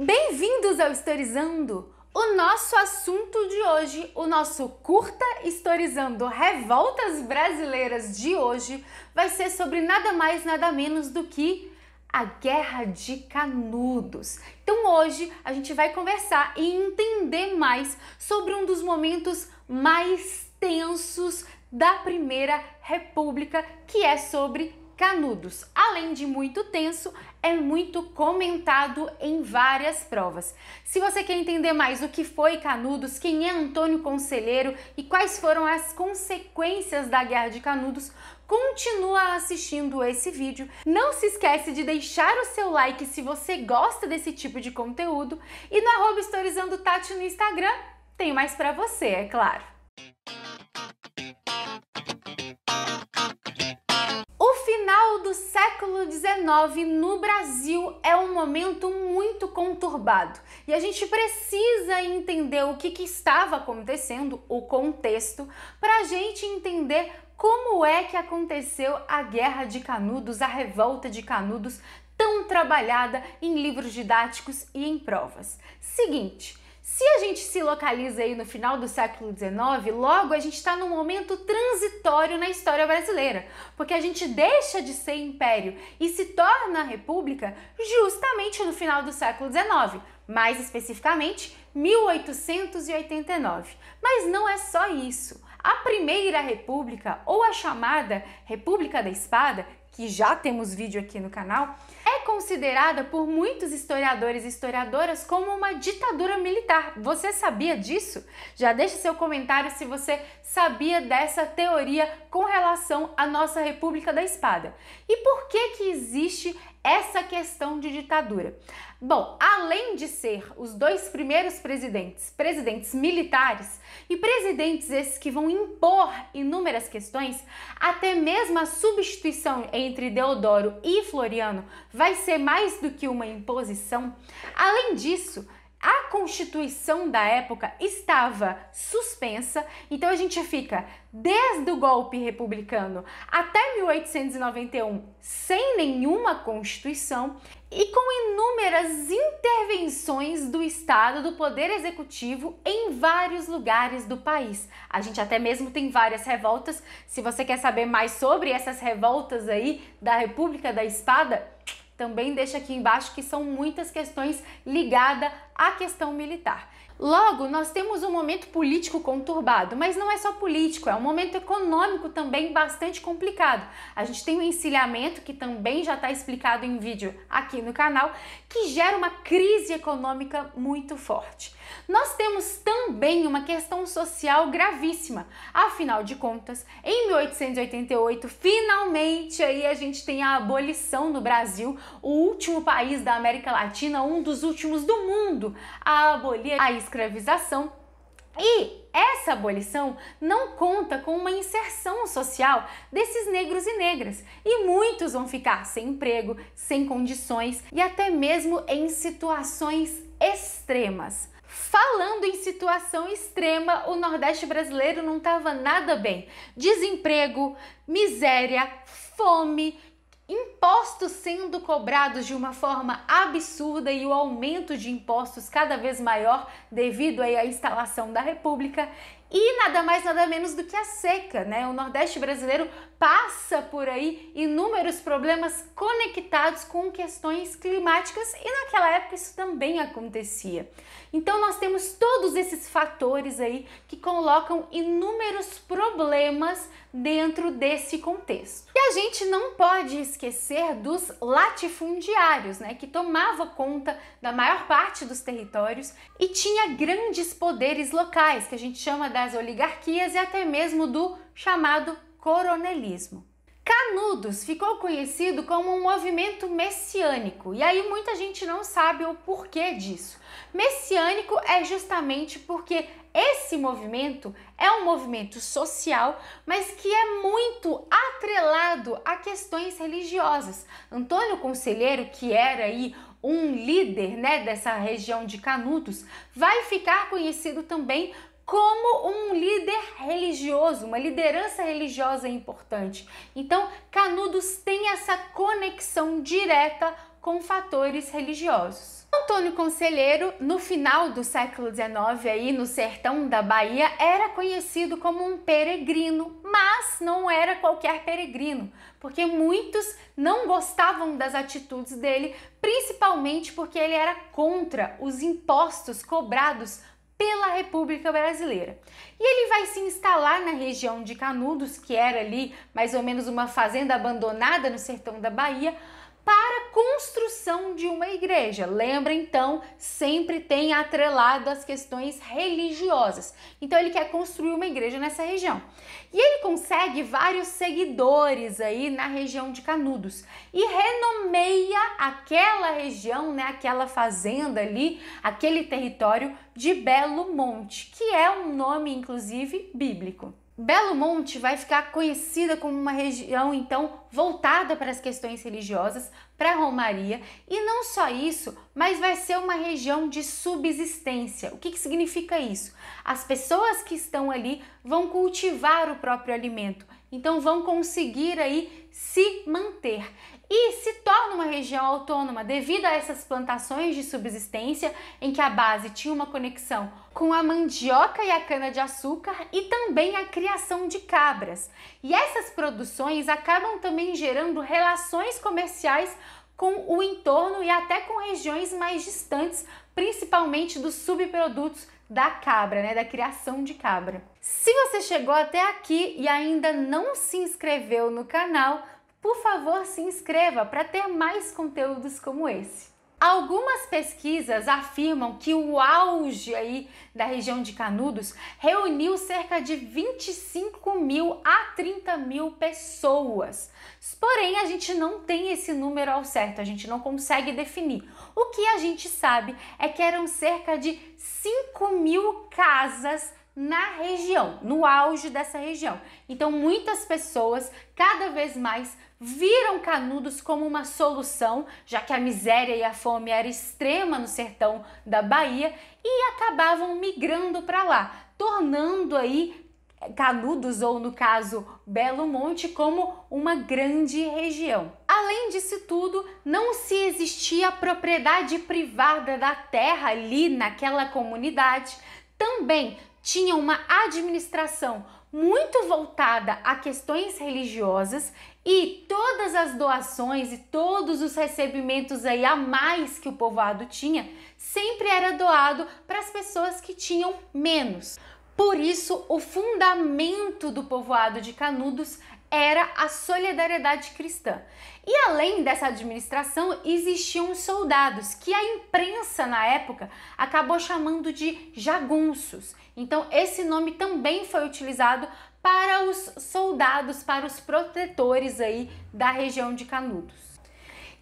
Bem-vindos ao Historizando! O nosso assunto de hoje, o nosso curta Historizando Revoltas Brasileiras de hoje, vai ser sobre nada mais, nada menos do que a Guerra de Canudos. Então hoje a gente vai conversar e entender mais sobre um dos momentos mais tensos da Primeira República, que é sobre Canudos. Além de muito tenso, é muito comentado em várias provas. Se você quer entender mais o que foi Canudos, quem é Antônio Conselheiro e quais foram as consequências da Guerra de Canudos, continua assistindo esse vídeo. Não se esquece de deixar o seu like se você gosta desse tipo de conteúdo e no arroba Historizando Tati no Instagram tem mais para você, é claro final do século XIX no Brasil é um momento muito conturbado e a gente precisa entender o que, que estava acontecendo, o contexto, para a gente entender como é que aconteceu a Guerra de Canudos, a revolta de Canudos, tão trabalhada em livros didáticos e em provas. Seguinte. Se a gente se localiza aí no final do século XIX, logo a gente está num momento transitório na história brasileira, porque a gente deixa de ser império e se torna república justamente no final do século XIX, mais especificamente 1889. Mas não é só isso. A Primeira República, ou a chamada República da Espada, que já temos vídeo aqui no canal, é considerada por muitos historiadores e historiadoras como uma ditadura militar. Você sabia disso? Já deixe seu comentário se você sabia dessa teoria com relação à nossa República da Espada. E por que que existe essa questão de ditadura? Bom, além de ser os dois primeiros presidentes, presidentes militares e presidentes esses que vão impor inúmeras questões, até mesmo a substituição entre Deodoro e Floriano vai ser mais do que uma imposição. Além disso, Constituição da época estava suspensa, então a gente fica desde o golpe republicano até 1891 sem nenhuma Constituição e com inúmeras intervenções do Estado, do Poder Executivo em vários lugares do país. A gente até mesmo tem várias revoltas. Se você quer saber mais sobre essas revoltas aí da República da Espada, também deixa aqui embaixo que são muitas questões ligadas à questão militar. Logo, nós temos um momento político conturbado, mas não é só político, é um momento econômico também bastante complicado. A gente tem o um encilhamento, que também já está explicado em vídeo aqui no canal, que gera uma crise econômica muito forte. Nós temos também uma questão social gravíssima. Afinal de contas, em 1888, finalmente aí a gente tem a abolição no Brasil, o último país da América Latina, um dos últimos do mundo a abolir a escravização e essa abolição não conta com uma inserção social desses negros e negras, e muitos vão ficar sem emprego, sem condições e até mesmo em situações extremas. Falando em situação extrema, o Nordeste brasileiro não estava nada bem. Desemprego, miséria, fome, impostos sendo cobrados de uma forma absurda e o aumento de impostos cada vez maior devido à instalação da República, e nada mais, nada menos do que a seca, né? O Nordeste brasileiro passa por aí inúmeros problemas conectados com questões climáticas e naquela época isso também acontecia. Então nós temos todos esses fatores aí que colocam inúmeros problemas dentro desse contexto. E a gente não pode esquecer dos latifundiários, né, que tomava conta da maior parte dos territórios e tinha grandes poderes locais, que a gente chama das oligarquias e até mesmo do chamado coronelismo. Canudos ficou conhecido como um movimento messiânico, e aí muita gente não sabe o porquê disso. Messiânico é justamente porque esse movimento é um movimento social, mas que é muito atrelado a questões religiosas. Antônio Conselheiro, que era aí um líder né, dessa região de Canudos, vai ficar conhecido também como um líder religioso, uma liderança religiosa é importante. Então, Canudos tem essa conexão direta com fatores religiosos. Antônio Conselheiro, no final do século XIX, aí no sertão da Bahia, era conhecido como um peregrino, mas não era qualquer peregrino, porque muitos não gostavam das atitudes dele, principalmente porque ele era contra os impostos cobrados pela República Brasileira. E ele vai se instalar na região de Canudos, que era ali mais ou menos uma fazenda abandonada no sertão da Bahia, para a construção de uma igreja. Lembra então, sempre tem atrelado as questões religiosas. Então ele quer construir uma igreja nessa região. E ele consegue vários seguidores aí na região de Canudos e renomeia aquela região, né, aquela fazenda ali, aquele território de Belo Monte, que é um nome inclusive bíblico. Belo Monte vai ficar conhecida como uma região então voltada para as questões religiosas, para a Romaria, e não só isso, mas vai ser uma região de subsistência. O que, que significa isso? As pessoas que estão ali vão cultivar o próprio alimento então vão conseguir aí se manter e se torna uma região autônoma devido a essas plantações de subsistência em que a base tinha uma conexão com a mandioca e a cana-de-açúcar e também a criação de cabras. E essas produções acabam também gerando relações comerciais com o entorno e até com regiões mais distantes, principalmente dos subprodutos da cabra, né, da criação de cabra. Se você chegou até aqui e ainda não se inscreveu no canal, por favor, se inscreva para ter mais conteúdos como esse. Algumas pesquisas afirmam que o auge aí da região de Canudos reuniu cerca de 25 mil a 30 mil pessoas. Porém, a gente não tem esse número ao certo, a gente não consegue definir. O que a gente sabe é que eram cerca de 5 mil casas na região, no auge dessa região. Então, muitas pessoas cada vez mais viram canudos como uma solução, já que a miséria e a fome era extrema no sertão da Bahia e acabavam migrando para lá, tornando aí eh, Canudos ou no caso Belo Monte como uma grande região. Além disso tudo, não se existia propriedade privada da terra ali naquela comunidade. Também tinha uma administração muito voltada a questões religiosas e todas as doações e todos os recebimentos aí a mais que o povoado tinha sempre era doado para as pessoas que tinham menos. Por isso, o fundamento do povoado de Canudos era a solidariedade cristã. E além dessa administração, existiam os soldados, que a imprensa na época acabou chamando de jagunços. Então, esse nome também foi utilizado para os soldados, para os protetores aí da região de Canudos.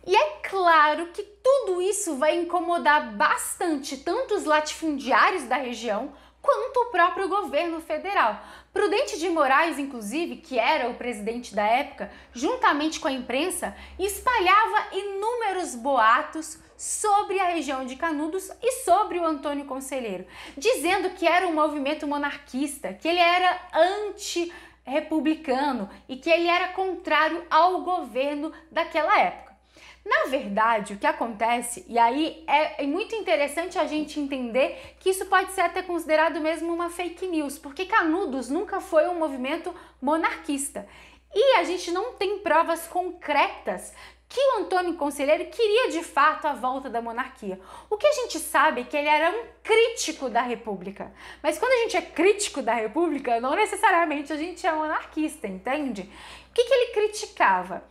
E é claro que tudo isso vai incomodar bastante tanto os latifundiários da região quanto o próprio governo federal. Prudente de Moraes, inclusive, que era o presidente da época, juntamente com a imprensa, espalhava inúmeros boatos sobre a região de Canudos e sobre o Antônio Conselheiro, dizendo que era um movimento monarquista, que ele era anti republicano e que ele era contrário ao governo daquela época. Na verdade, o que acontece, e aí é, é, muito interessante a gente entender que isso pode ser até considerado mesmo uma fake news, porque Canudos nunca foi um movimento monarquista. E a gente não tem provas concretas que o Antônio Conselheiro queria de fato a volta da monarquia. O que a gente sabe é que ele era um crítico da República. Mas quando a gente é crítico da República, não necessariamente a gente é monarquista, entende? O que, que ele criticava?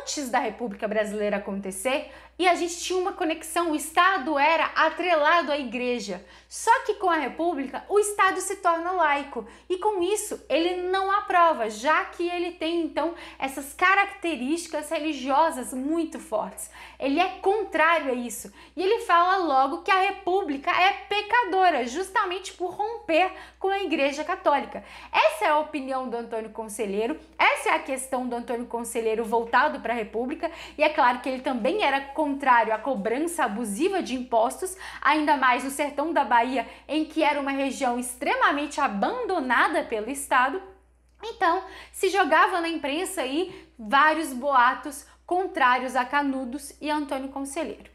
antes da República Brasileira acontecer e a gente tinha uma conexão, o Estado era atrelado à igreja. Só que com a República, o Estado se torna laico e com isso ele não aprova, já que ele tem então essas características religiosas muito fortes. Ele é contrário a isso e ele fala logo que a República é pecadora, justamente por romper com a Igreja Católica. Essa é a opinião do Antônio Conselheiro, essa é a questão do Antônio Conselheiro voltado para a República e é claro que ele também era contrário à cobrança abusiva de impostos, ainda mais no sertão da Bahia Bahia, em que era uma região extremamente abandonada pelo Estado, então se jogava na imprensa aí vários boatos contrários a Canudos e Antônio Conselheiro.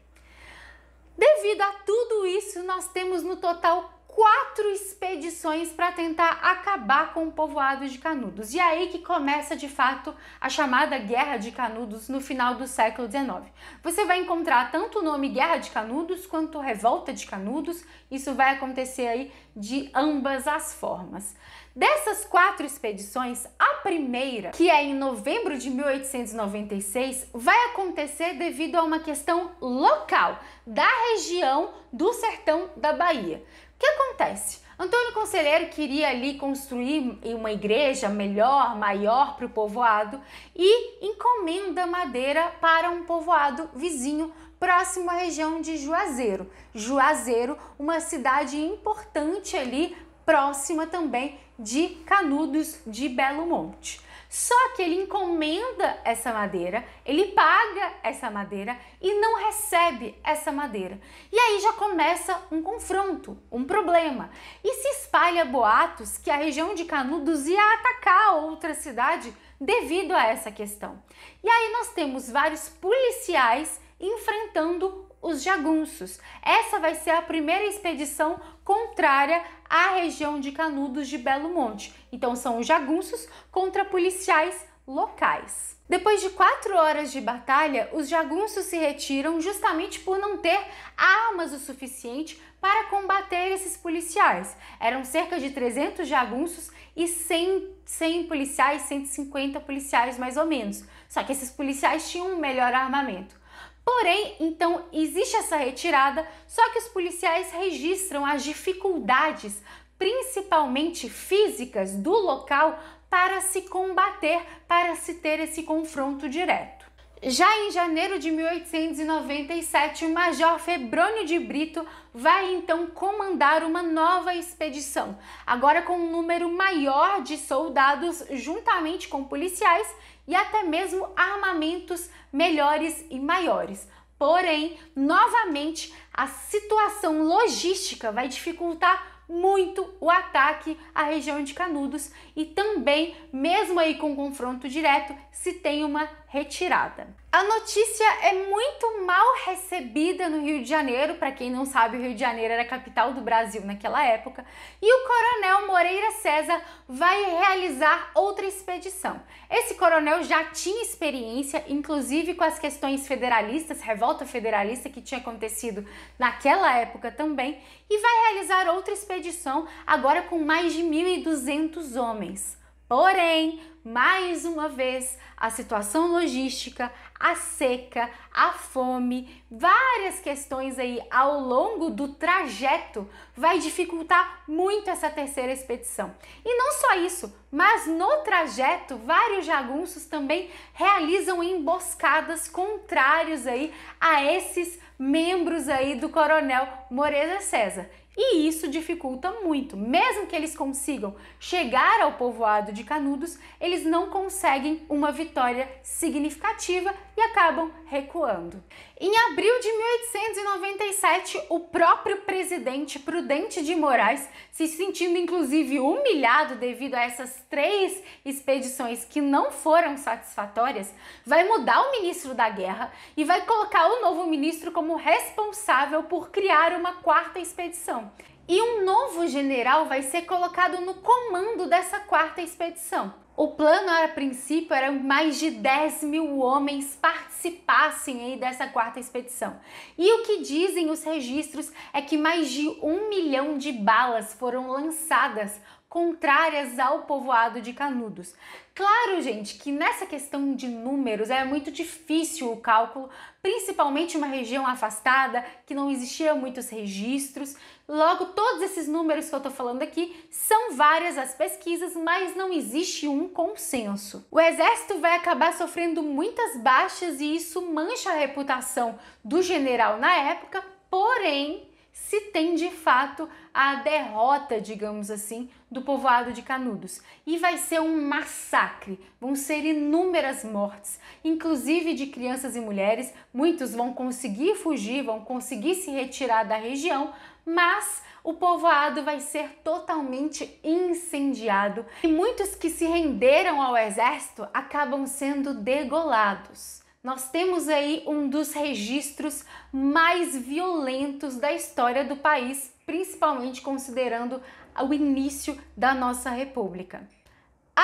Devido a tudo isso, nós temos no total quatro expedições para tentar acabar com o povoado de Canudos. E é aí que começa de fato a chamada Guerra de Canudos no final do século XIX. Você vai encontrar tanto o nome Guerra de Canudos quanto Revolta de Canudos. Isso vai acontecer aí de ambas as formas. Dessas quatro expedições, a primeira, que é em novembro de 1896, vai acontecer devido a uma questão local da região do sertão da Bahia que acontece? Antônio Conselheiro queria ali construir uma igreja melhor, maior para o povoado e encomenda madeira para um povoado vizinho próximo à região de Juazeiro. Juazeiro, uma cidade importante ali, próxima também de Canudos de Belo Monte. Só que ele encomenda essa madeira, ele paga essa madeira e não recebe essa madeira. E aí já começa um confronto, um problema. E se espalha boatos que a região de Canudos ia atacar a outra cidade devido a essa questão. E aí nós temos vários policiais enfrentando os jagunços. Essa vai ser a primeira expedição contrária à região de Canudos de Belo Monte. Então são os jagunços contra policiais locais. Depois de quatro horas de batalha, os jagunços se retiram justamente por não ter armas o suficiente para combater esses policiais. Eram cerca de 300 jagunços e 100, 100 policiais, 150 policiais mais ou menos. Só que esses policiais tinham um melhor armamento. Porém, então existe essa retirada, só que os policiais registram as dificuldades, principalmente físicas, do local para se combater, para se ter esse confronto direto. Já em janeiro de 1897, o Major Febrônio de Brito vai então comandar uma nova expedição, agora com um número maior de soldados, juntamente com policiais e até mesmo armamentos melhores e maiores. Porém, novamente, a situação logística vai dificultar muito o ataque à região de Canudos e também, mesmo aí com confronto direto, se tem uma retirada. A notícia é muito mal recebida no Rio de Janeiro, para quem não sabe, o Rio de Janeiro era a capital do Brasil naquela época, e o coronel Moreira César vai realizar outra expedição. Esse coronel já tinha experiência, inclusive com as questões federalistas, revolta federalista que tinha acontecido naquela época também, e vai realizar outra expedição agora com mais de 1.200 homens. Porém, mais uma vez, a situação logística, a seca, a fome, várias questões aí ao longo do trajeto vai dificultar muito essa terceira expedição. E não só isso, mas no trajeto vários jagunços também realizam emboscadas contrários aí a esses membros aí do coronel Moreira César. E isso dificulta muito. Mesmo que eles consigam chegar ao povoado de Canudos, eles não conseguem uma vitória significativa e acabam recuando. Em abril de 1897, o próprio presidente Prudente de Moraes, se sentindo inclusive humilhado devido a essas três expedições que não foram satisfatórias, vai mudar o ministro da guerra e vai colocar o novo ministro como responsável por criar uma quarta expedição. E um novo general vai ser colocado no comando dessa quarta expedição. O plano, a princípio, era mais de 10 mil homens participassem aí dessa quarta expedição. E o que dizem os registros é que mais de um milhão de balas foram lançadas contrárias ao povoado de Canudos. Claro, gente, que nessa questão de números é muito difícil o cálculo, principalmente uma região afastada, que não existia muitos registros. Logo, todos esses números que eu tô falando aqui são várias as pesquisas, mas não existe um consenso. O exército vai acabar sofrendo muitas baixas e isso mancha a reputação do general na época, porém, se tem de fato a derrota, digamos assim, do povoado de Canudos. E vai ser um massacre, vão ser inúmeras mortes, inclusive de crianças e mulheres. Muitos vão conseguir fugir, vão conseguir se retirar da região, mas o povoado vai ser totalmente incendiado e muitos que se renderam ao exército acabam sendo degolados. Nós temos aí um dos registros mais violentos da história do país, principalmente considerando o início da nossa república.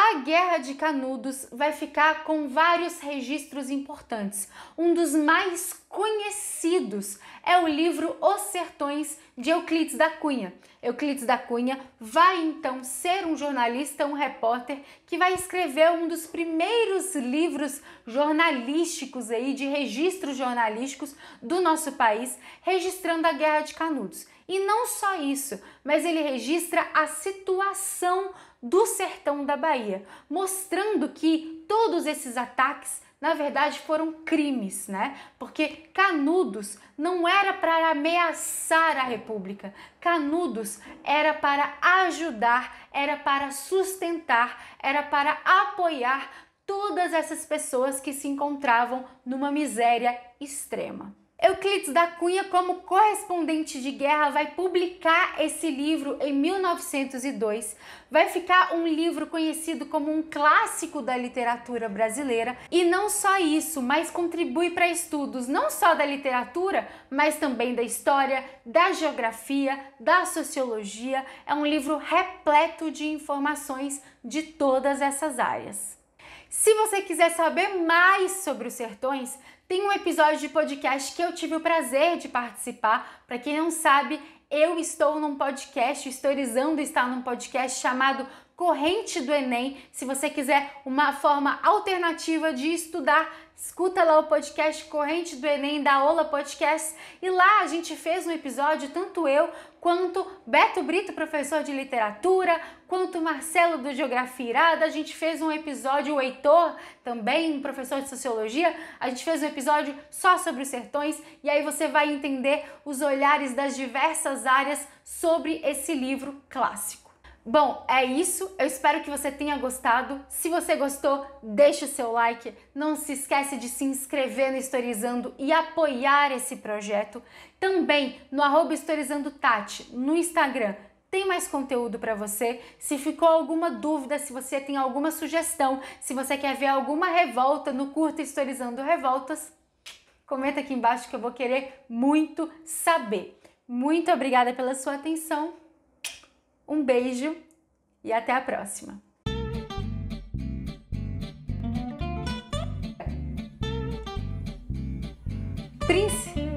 A Guerra de Canudos vai ficar com vários registros importantes. Um dos mais conhecidos é o livro Os Sertões de Euclides da Cunha. Euclides da Cunha vai então ser um jornalista, um repórter que vai escrever um dos primeiros livros jornalísticos aí de registros jornalísticos do nosso país, registrando a Guerra de Canudos. E não só isso, mas ele registra a situação do sertão da Bahia, mostrando que todos esses ataques na verdade foram crimes, né? Porque Canudos não era para ameaçar a República, Canudos era para ajudar, era para sustentar, era para apoiar todas essas pessoas que se encontravam numa miséria extrema. Euclides da Cunha, como correspondente de guerra, vai publicar esse livro em 1902. Vai ficar um livro conhecido como um clássico da literatura brasileira. E não só isso, mas contribui para estudos não só da literatura, mas também da história, da geografia, da sociologia. É um livro repleto de informações de todas essas áreas. Se você quiser saber mais sobre os sertões, tem um episódio de podcast que eu tive o prazer de participar. Para quem não sabe, eu estou num podcast, estou Historizando estar num podcast chamado Corrente do Enem. Se você quiser uma forma alternativa de estudar Escuta lá o podcast Corrente do Enem da Ola Podcast e lá a gente fez um episódio, tanto eu quanto Beto Brito, professor de literatura, quanto Marcelo do Geografia Irada, a gente fez um episódio, o Heitor, também professor de sociologia, a gente fez um episódio só sobre os sertões e aí você vai entender os olhares das diversas áreas sobre esse livro clássico. Bom, é isso. Eu espero que você tenha gostado. Se você gostou, deixe o seu like. Não se esquece de se inscrever no Historizando e apoiar esse projeto. Também no arroba Historizando Tati, no Instagram. Tem mais conteúdo para você. Se ficou alguma dúvida, se você tem alguma sugestão, se você quer ver alguma revolta no curta Historizando Revoltas, comenta aqui embaixo que eu vou querer muito saber. Muito obrigada pela sua atenção um beijo e até a próxima! Príncipe